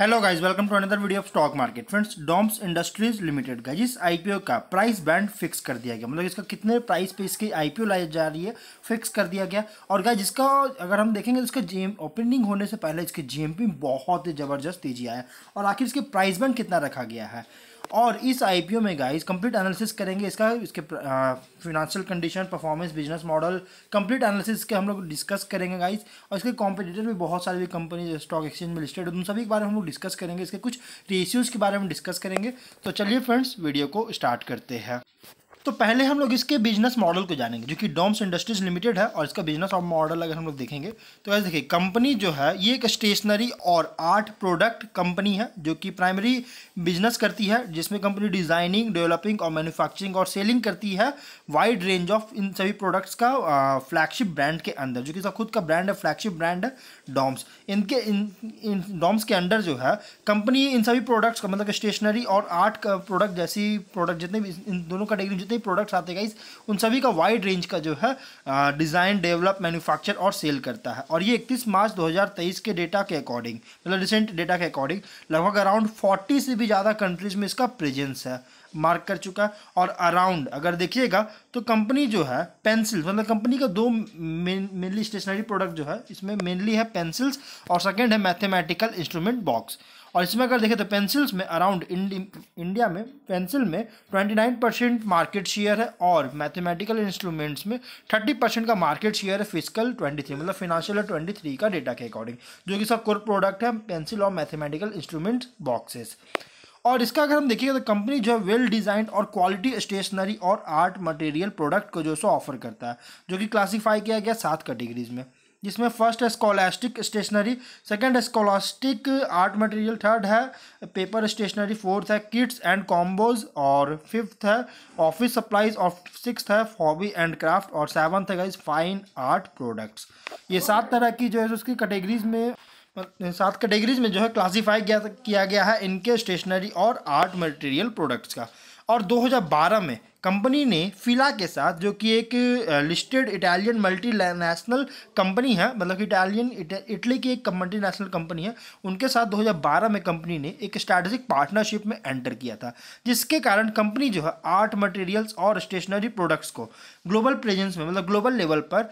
hello guys welcome to another video of stock market friends Doms Industries Limited का जिस IPO का price band fix कर दिया गया मतलब इसका कितने प्राइस पे इसकी आईपीओ लाई जा रही है फिक्स कर दिया गया और गाइस जिसका अगर हम देखेंगे तो इसका जीएम ओपनिंग होने से पहले इसके जीएमपी बहुत ही ज़बरदस्त तेजी आया और आखिर इसके प्राइस बैंड कितना रखा गया है और इस आईपीओ में गाइस कंप्लीट एनालिसिस करेंगे इसका इसके financial condition performance business model complete analysis के हम लोग डिस्कस करेंगे गाइस और इसके कॉम्पिटिटर भी बहुत सारी कंपनीज स्टॉक एक्सचेंज में लिस्टेड उन सभी के बारे में हम लोग डिस्कस करेंगे इसके कुछ रेशियोज़ के बारे में डिस्कस करेंगे तो चलिए फ्रेंड्स वीडियो को स्टार्ट करते हैं तो पहले हम लोग इसके बिजनेस मॉडल को जानेंगे जो कि डॉम्स इंडस्ट्रीज लिमिटेड है और इसका बिजनेस मॉडल अगर हम लोग देखेंगे तो ऐसे देखिए कंपनी जो है ये एक स्टेशनरी और आर्ट प्रोडक्ट कंपनी है जो कि प्राइमरी बिजनेस करती है जिसमें कंपनी डिज़ाइनिंग डेवलपिंग और मैन्युफैक्चरिंग और सेलिंग करती है वाइड रेंज ऑफ इन सभी प्रोडक्ट्स का फ्लैगशिप ब्रांड के अंदर जो कि इसका खुद का ब्रांड है फ्लैगशिप ब्रांड है डॉम्स इनके इन डॉम्स के अंडर जो है कंपनी इन सभी प्रोडक्ट्स का मतलब स्टेशनरी और आर्ट का प्रोडक्ट जैसी प्रोडक्ट जितने भी इन दोनों कैटेगरी जितने जितने प्रोडक्ट्स आते हैं इस उन सभी का वाइड रेंज का जो है डिज़ाइन डेवलप मैन्युफैक्चर और सेल करता है और ये इकतीस मार्च 2023 के डेटा के अकॉर्डिंग मतलब रिसेंट डेटा के अकॉर्डिंग लगभग अराउंड फोर्टी से भी ज़्यादा कंट्रीज़ में इसका प्रेजेंस है मार्क कर चुका है और अराउंड अगर देखिएगा तो कंपनी जो है पेंसिल्स मतलब कंपनी का दो मेनली स्टेशनरी प्रोडक्ट जो है इसमें मेनली है पेंसिल्स और सेकेंड है मैथमेटिकल इंस्ट्रूमेंट बॉक्स और इसमें अगर देखें तो पेंसिल्स में अराउंड इंडिया में पेंसिल में twenty nine percent market share है और मैथमेटिकल इंस्ट्रूमेंट्स में थर्टी परसेंट का मार्केट शेयर है फिजिकल ट्वेंटी थ्री मतलब फिनांशियल ट्वेंटी थ्री का डेटा के अकॉर्डिंग जो कि सब कोर प्रोडक्ट है पेंसिल और मैथमेटिकल इंस्ट्रूमेंट्स बॉक्सेस और इसका अगर हम देखिएगा तो कंपनी जो है वेल डिजाइन और क्वालिटी स्टेशनरी और आर्ट मटेरियल प्रोडक्ट को जो सो ऑफर करता है जो कि क्लासीफाई किया गया सात कैटेगरीज में जिसमें फर्स्ट है स्कॉलास्टिक स्टेशनरी सेकंड है स्कॉलास्टिक आर्ट मटेरियल थर्ड है पेपर स्टेशनरी फोर्थ है किट्स एंड कॉम्बोज और फिफ्थ है ऑफिस सप्लाईज और सिक्स है हॉबी एंड क्राफ्ट और सेवन्थ है गाइज फाइन आर्ट प्रोडक्ट्स ये सात तरह की जो है उसकी कैटेगरीज में सात कैटेगरीज में जो है क्लासीफाई किया गया है इनके स्टेशनरी और आर्ट मटेरियल प्रोडक्ट्स का और 2012 में कंपनी ने फिला के साथ जो कि एक listed Italian multinational company है मतलब कि इटालियन इटली की एक मल्टी नेशनल कंपनी है उनके साथ 2012 में कंपनी ने एक स्ट्रैटेजिक पार्टनरशिप में एंटर किया था जिसके कारण कंपनी जो है आर्ट मटेरियल्स और स्टेशनरी प्रोडक्ट्स को ग्लोबल प्रेजेंस में मतलब ग्लोबल लेवल पर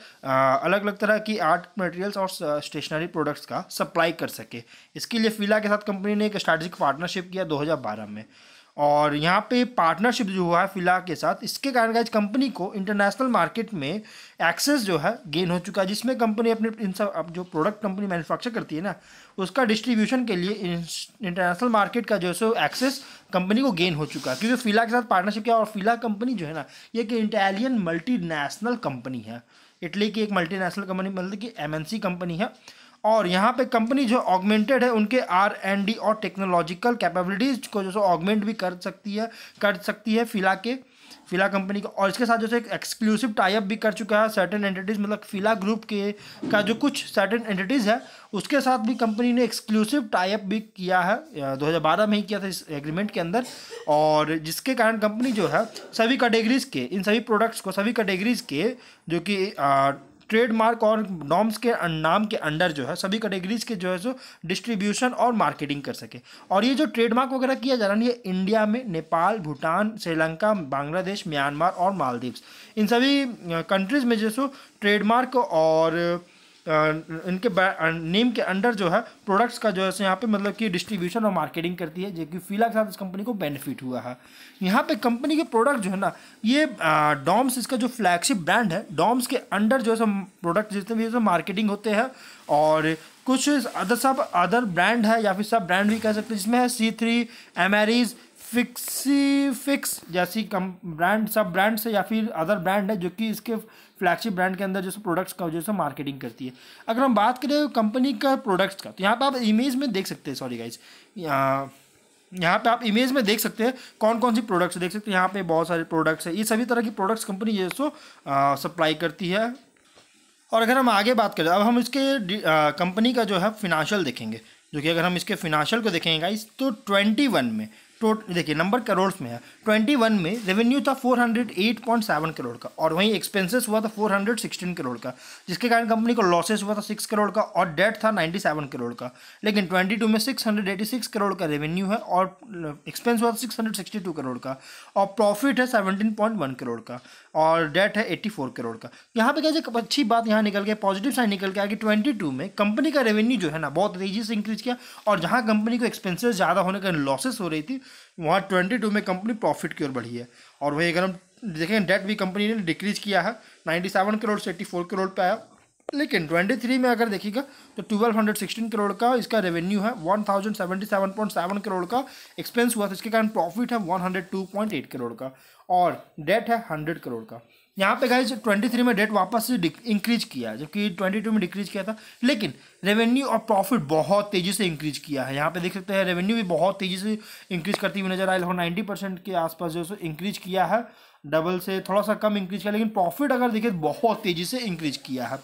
अलग अलग तरह की आर्ट मटेरियल्स और स्टेशनरी प्रोडक्ट्स का सप्लाई कर सके इसके लिए फिला के साथ कंपनी ने एक स्ट्रैटेजिक पार्टनरशिप किया दो में और यहाँ पे पार्टनरशिप जो हुआ है फिलहाल के साथ इसके कारण गाइज कंपनी को इंटरनेशनल मार्केट में एक्सेस जो है गेन हो चुका है जिसमें कंपनी अपने इन सब जो प्रोडक्ट कंपनी मैन्युफैक्चर करती है ना उसका डिस्ट्रीब्यूशन के लिए इंटरनेशनल मार्केट का जो है सो एक्सेस कंपनी को गेन हो चुका है क्योंकि फिला के साथ पार्टनरशिप किया और फिला कंपनी जो है ना ये एक इटालियन मल्टी कंपनी है इटली की एक मल्टी कंपनी मतलब कि एम कंपनी है और यहाँ पे कंपनी जो ऑगमेंटेड है उनके आर एंड डी और टेक्नोलॉजिकल कैपेबिलिटीज़ को जो सो ऑगमेंट भी कर सकती है कर सकती है फिला के फिला कंपनी का और इसके साथ जैसे एक एक्सक्लूसिव टाइप भी कर चुका है सर्टेन एंटिटीज़ मतलब फिला ग्रुप के का जो कुछ सर्टेन एंटिटीज़ है उसके साथ भी कंपनी ने एक्सक्लूसिव टाइप भी किया है 2012 में ही किया था इस एग्रीमेंट के अंदर और जिसके कारण कंपनी जो है सभी कैटेगरीज़ के इन सभी प्रोडक्ट्स को सभी कैटेगरीज़ के जो कि ट्रेडमार्क और नॉर्म्स के अं, नाम के अंडर जो है सभी कैटेगरीज के जो है सो डिस्ट्रीब्यूशन और मार्केटिंग कर सके और ये जो ट्रेडमार्क वगैरह किया जा रहा है ये इंडिया में नेपाल भूटान श्रीलंका बांग्लादेश म्यांमार और मालदीव्स इन सभी कंट्रीज़ में जो सो ट्रेडमार्क और इनके नेम के अंडर जो है प्रोडक्ट्स का जो है सो यहाँ पे मतलब कि डिस्ट्रीब्यूशन और मार्केटिंग करती है जो कि फीला के साथ इस कंपनी को बेनिफिट हुआ है यहाँ पे कंपनी के प्रोडक्ट जो है ना ये डॉम्स इसका जो फ्लैगशिप ब्रांड है डॉम्स के अंडर जो है सो प्रोडक्ट जितने भी जैसे मार्केटिंग होते हैं और कुछ अदर सब अदर ब्रांड है या फिर सब ब्रांड भी कह सकते हैं जिसमें है C three Amariz Fixy Fix जैसी कम ब्रांड सब ब्रांड से या फिर अदर ब्रांड है जो कि इसके फ्लैगशिप ब्रांड के अंदर जैसे प्रोडक्ट्स का जैसे मार्केटिंग करती है अगर हम बात करें कंपनी का प्रोडक्ट्स का तो यहाँ पर आप इमेज में देख सकते हैं सॉरी गाइज यहाँ यहाँ पे आप इमेज में देख सकते हैं कौन कौन सी प्रोडक्ट्स देख सकते हैं यहाँ पे बहुत सारे प्रोडक्ट्स हैं ये सभी तरह की प्रोडक्ट्स कंपनी जो सो सप्लाई करती है और अगर हम आगे बात करें अब हम इसके कंपनी का जो है फिनांशियल देखेंगे जो कि अगर हम इसके फिनांशियल को देखेंगे इस तो ट्वेंटी वन में टोटल देखिए नंबर करोड़ में है ट्वेंटी वन में रेवेन्यू था four hundred eight point seven crore का और वहीं एक्सपेंसेस हुआ था फोर हंड्रेड सिक्सटीन करोड़ का जिसके कारण कंपनी को लॉसेस हुआ था सिक्स करोड़ का और डेट था नाइन्टी सेवन करोड़ का लेकिन ट्वेंटी टू में six hundred eighty six crore का रेवेन्यू है और एक्सपेंस हुआ था six hundred sixty two crore का और प्रॉफिट है सेवनटीन पॉइंट वन करोड़ का और डेट है एट्टी फोर करोड़ का यहाँ पे कैसे अच्छी बात यहाँ निकल गया पॉजिटिव साइड निकल के कि ट्वेंटी टू में कंपनी का रेवेन्यू जो है ना बहुत तेजी से इंक्रीज किया और जहाँ कंपनी को एक्सपेंसेस ज़्यादा होने का लॉसेस हो रही थी वहाँ ट्वेंटी टू में कंपनी प्रॉफिट की ओर बढ़ी है और वहीं अगर हम देखें डेट भी कंपनी ने डिक्रीज किया है नाइन्टी सेवन करोड़ से एट्टी फोर करोड़ पे आया लेकिन ट्वेंटी थ्री में अगर देखिएगा तो ट्वेल्व हंड्रेड सिक्सटीन करोड़ का इसका रेवेन्यू है one thousand seventy seven point seven crore का एक्सपेंस हुआ था इसके कारण प्रॉफिट है one hundred two point eight crore का और डेट है हंड्रेड करोड़ का यहाँ पे गाइज 23 में डेट वापस इंक्रीज किया जबकि 22 में डिक्रीज किया था लेकिन रेवेन्यू और प्रॉफिट बहुत तेज़ी से इंक्रीज किया है यहाँ पे देख सकते हैं रेवेन्यू भी बहुत तेज़ी से इंक्रीज करती हुई नजर आई लगभग नाइन्टी परसेंट के आसपास जो है सो इंक्रीज किया है डबल से थोड़ा सा कम इंक्रीज किया लेकिन प्रॉफिट अगर देखें तो बहुत तेज़ी से इंक्रीज किया है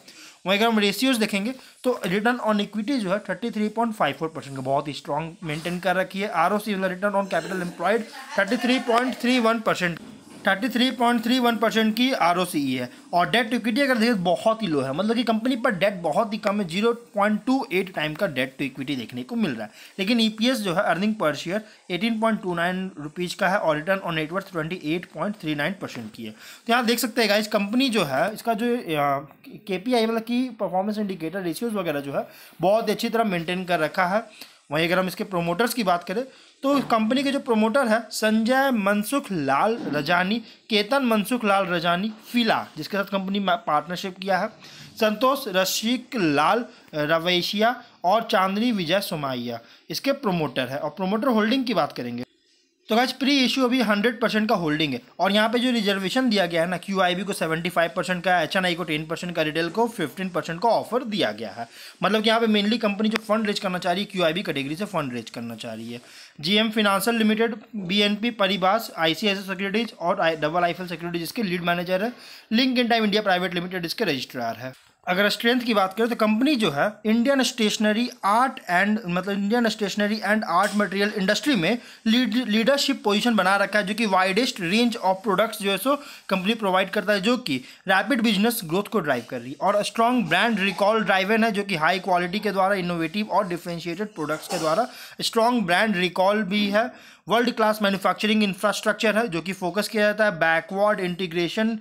वहीं अगर हम रेशियोज देखेंगे तो रिटर्न ऑन इक्विटी जो है thirty three point five four percent का बहुत ही स्ट्रॉन्ग मेंटेन कर रखी है R O C return on capital employed thirty three point three one percent 33.31 percent की आर e है और डेट टू इक्विटी अगर देखें बहुत ही लो है मतलब कि कंपनी पर डेट बहुत ही कम है 0.28 टाइम का डेट टू इक्विटी देखने को मिल रहा है लेकिन ईपीएस e जो है अर्निंग पर शेयर 18.29 रुपीस का है और रिटर्न ऑन नेटवर्थ 28.39 परसेंट की है तो यहाँ देख सकते हैं इस कंपनी जो है इसका जो के मतलब की परफॉर्मेंस इंडिकेटर रेशियोज़ वगैरह जो है बहुत अच्छी तरह मेनटेन कर रखा है वहीं अगर हम इसके प्रोमोटर्स की बात करें तो कंपनी के जो प्रोमोटर है संजय मनसुख लाल रजानी केतन मनसुख लाल रजानी फिला जिसके साथ कंपनी पार्टनरशिप किया है संतोष रशिक लाल रवैशिया और चांदनी विजय सोमाइया इसके प्रोमोटर है और प्रोमोटर होल्डिंग की बात करेंगे तो गाइज प्री इशू अभी 100 परसेंट का होल्डिंग है और यहाँ पे जो रिजर्वेशन दिया गया है ना क्यू को 75 परसेंट का एच को 10 परसेंट का रिटेल को 15 परसेंट का ऑफर दिया गया है मतलब कि यहाँ पे मेनली कंपनी जो फंड रेज करना चाह रही है क्यू कैटेगरी से फंड रेज करना चाह रही है GM financial limited BNP Paribas ICICI securities और डबल आईफल सिक्योरिटीज इसके लीड मैनेजर है link in time India private limited इसके रजिस्ट्रार है अगर स्ट्रेंथ की बात करें तो कंपनी जो है इंडियन स्टेशनरी आर्ट एंड मतलब Indian stationery and art material industry में लीडरशिप पोजीशन बना रखा है जो कि वाइडेस्ट रेंज ऑफ प्रोडक्ट्स जो है सो कंपनी प्रोवाइड करता है जो कि रैपिड बिजनेस ग्रोथ को ड्राइव कर रही है और स्ट्रॉन्ग ब्रांड रिकॉल ड्राइवन है जो कि हाई क्वालिटी के द्वारा इनोवेटिव और डिफ्रेंशिएटेड प्रोडक्ट्स के द्वारा स्ट्रॉन्ग ब्रांड रिकॉल भी है वर्ल्ड क्लास मैन्युफैक्चरिंग इंफ्रास्ट्रक्चर है जो कि फोकस किया जाता है बैकवर्ड इंटीग्रेशन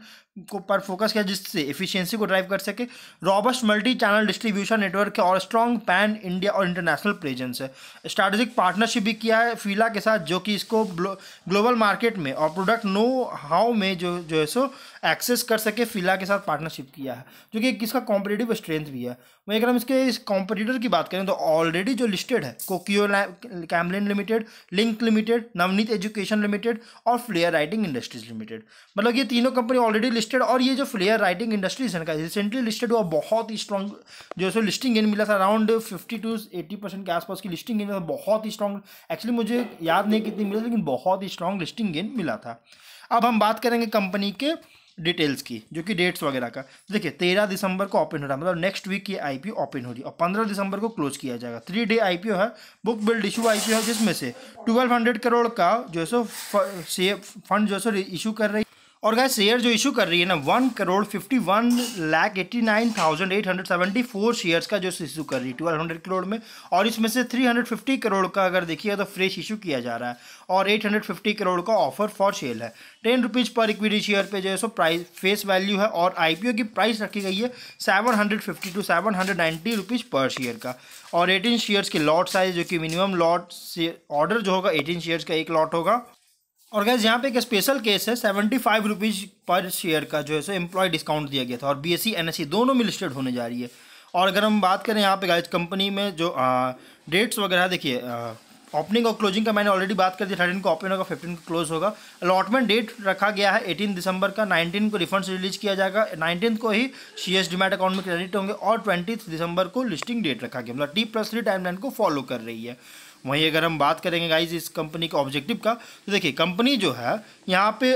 को पर फोकस किया जिससे एफिशिएंसी को ड्राइव कर सके robust multi channel distribution network और स्ट्रॉन्ग पैन इंडिया और इंटरनेशनल प्रेजेंस है स्ट्रैटेजिक पार्टनरशिप भी किया है फीला के साथ जो कि इसको ग्लोबल मार्केट में और प्रोडक्ट नो हाउ में जो जो है सो एक्सेस कर सके फिला के साथ पार्टनरशिप किया है जो कि इसका कॉम्पिटेटिव स्ट्रेंथ भी है वहीं अगर हम इसके इस कॉम्पिटिटर की बात करें तो ऑलरेडी जो लिस्टेड है Kokuyo Camlin limited Linc limited Navneet education limited और फ्लेयर राइटिंग इंडस्ट्रीज लिमिटेड मतलब ये तीनों कंपनी ऑलरेडी लिस्टेड और ये जो फ्लेयर राइटिंग इंडस्ट्रीज है रिसेंटली लिस्टेड हुआ बहुत ही स्ट्रॉन्ग जो है लिस्टिंग गेन मिला था around fifty two eighty percent के आसपास की लिस्टिंग गेन बहुत ही स्ट्रॉन्ग एक्चुअली मुझे याद नहीं कितनी मिली लेकिन बहुत ही स्ट्रॉन्ग लिस्टिंग गेन मिला था अब हम बात करेंगे कंपनी के डिटेल्स की जो कि डेट्स वगैरह का देखिए तेरह दिसंबर को ओपन हो रहा है मतलब नेक्स्ट वीक की आईपीओ ओपन हो रही है और पंद्रह दिसंबर को क्लोज किया जाएगा थ्री डे आईपीओ है बुक बिल्ड इशू आईपीओ है जिसमें से ट्वेल्व हंड्रेड करोड़ का जो है सो फंड जो है सो इशू कर रही और गाय शेयर जो इशू कर रही है ना one crore fifty one lakh eighty nine thousand eight hundred seventy four shares का जो इशू कर रही है ट्वेल्व हंड्रेड करोड़ में और इसमें से थ्री हंड्रेड फिफ्टी करोड़ का अगर देखिए तो फ्रेश इशू किया जा रहा है और एट हंड्रेड फिफ्टी करोड़ का ऑफर फॉर सेल है टेन रुपीज़ पर इक्विटी शेयर पर जो है सो प्राइस फेस वैल्यू है और आई पी ओ की प्राइस रखी गई है seven hundred fifty two seven hundred ninety rupees पर शेयर का और एटीन शेयर्स के लॉट साइज जो कि मिनिमम लॉट से ऑर्डर जो होगा एटीन शेयर्स का एक लॉट होगा और गैस यहाँ पे एक स्पेशल केस है सेवेंटी फाइव रुपीज़ पर शेयर का जो है सो एम्प्लॉय डिस्काउंट दिया गया था और B S C N S C दोनों में लिस्टेड होने जा रही है और अगर हम बात करें यहाँ पे गाइज कंपनी में जो डेट्स वगैरह देखिए ओपनिंग और क्लोजिंग का मैंने ऑलरेडी बात कर दी थर्टीन को ओपन होगा फिफ्टीन को क्लोज होगा अलॉटमेंट डेट रखा गया है एटीन दिसंबर का नाइनटीन को रिफंड रिलीज किया जाएगा नाइनटीन को ही सी एस डीमेट अकाउंट में क्रेडिट होंगे और ट्वेंटी दिसंबर को लिस्टिंग डेट रखा गया मतलब टी प्लस थ्री टाइमलाइन को फॉलो कर रही है वहीं अगर हम बात करेंगे गाइज इस कंपनी का ऑब्जेक्टिव का तो देखिए कंपनी जो है यहाँ पे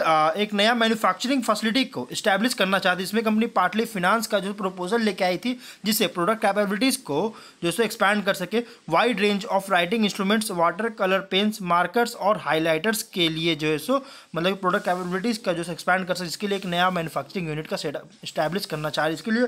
एक नया मैन्युफैक्चरिंग फैसिलिटी को इस्टेब्लिश करना चाहती है इसमें कंपनी पार्टली फिनांस का जो प्रपोजल लेके आई थी जिससे प्रोडक्ट कैपेबिलिटीज़ को जो सो एक्सपैंड कर सके wide range of writing instruments water colour pens markers और हाईलाइटर्स के लिए जो है सो मतलब प्रोडक्ट कैपेबिलिटीज़ का जो है एक्सपैंड कर सके इसके लिए एक नया मैनुफैक्चरिंग यूनिट का सेटअप इस्टेब्लिश करना चाह रही इसके लिए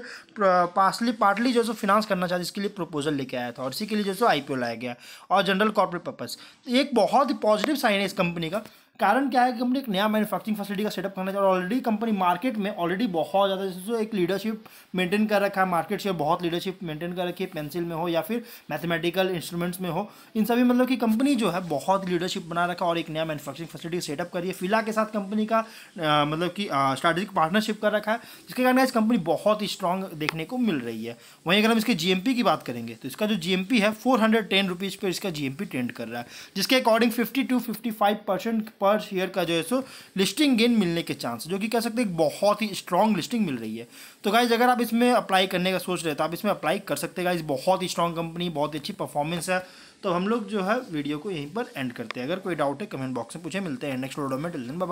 पार्सली पार्टली जो सो फिनांस करना चाह इसके लिए प्रपोजल लेके आया था और इसी के लिए जो सो आई लाया गया और जनरल कॉर्पोरेट तो पर्पज़ एक बहुत ही पॉजिटिव साइन है इस कंपनी का कारण क्या है कि कंपनी एक नया मैन्युफैक्चरिंग फैसिलिटी का सेटअप करना चाहिए और ऑलरेडी कंपनी मार्केट में ऑलरेडी बहुत ज़्यादा जैसे एक लीडरशिप मेंटेन कर रखा है मार्केट शेयर बहुत लीडरशिप मेंटेन कर रखी है पेंसिल में हो या फिर मैथमेटिकल इंस्ट्रूमेंट्स में हो इन सभी मतलब कि कंपनी जो है बहुत लीडरशिप बना रखा और एक नया मैनुफैक्चरिंग फैसिलिटी सेटअप रही है फिलहाल के साथ कंपनी का मतलब कि स्ट्रैटेजिक पार्टनरशिप कर रखा है जिसके कारण इस कंपनी बहुत ही स्ट्रॉन्ग देखने को मिल रही है वहीं अगर हम इसके जी की बात करेंगे तो इसका जो जी है फोर हंड्रेड टेन रुपीज़ पर इसका जी ट्रेंड कर रहा है जिसके according fifty two fifty five percent पर पर शेयर का जो है सो लिस्टिंग गेन मिलने के चांस जो कि कह सकते हैं बहुत ही स्ट्रॉन्ग लिस्टिंग मिल रही है तो गाइज अगर आप इसमें अप्लाई करने का सोच रहे तो आप इसमें अप्लाई कर सकते गाइज बहुत ही स्ट्रॉन्ग कंपनी बहुत अच्छी परफॉर्मेंस है तो हम लोग जो है वीडियो को यहीं पर एंड करते हैं अगर कोई डाउट है कमेंट बॉक्स में पूछे मिलते हैं नेक्स्ट वीडियो में टिल दिन बाय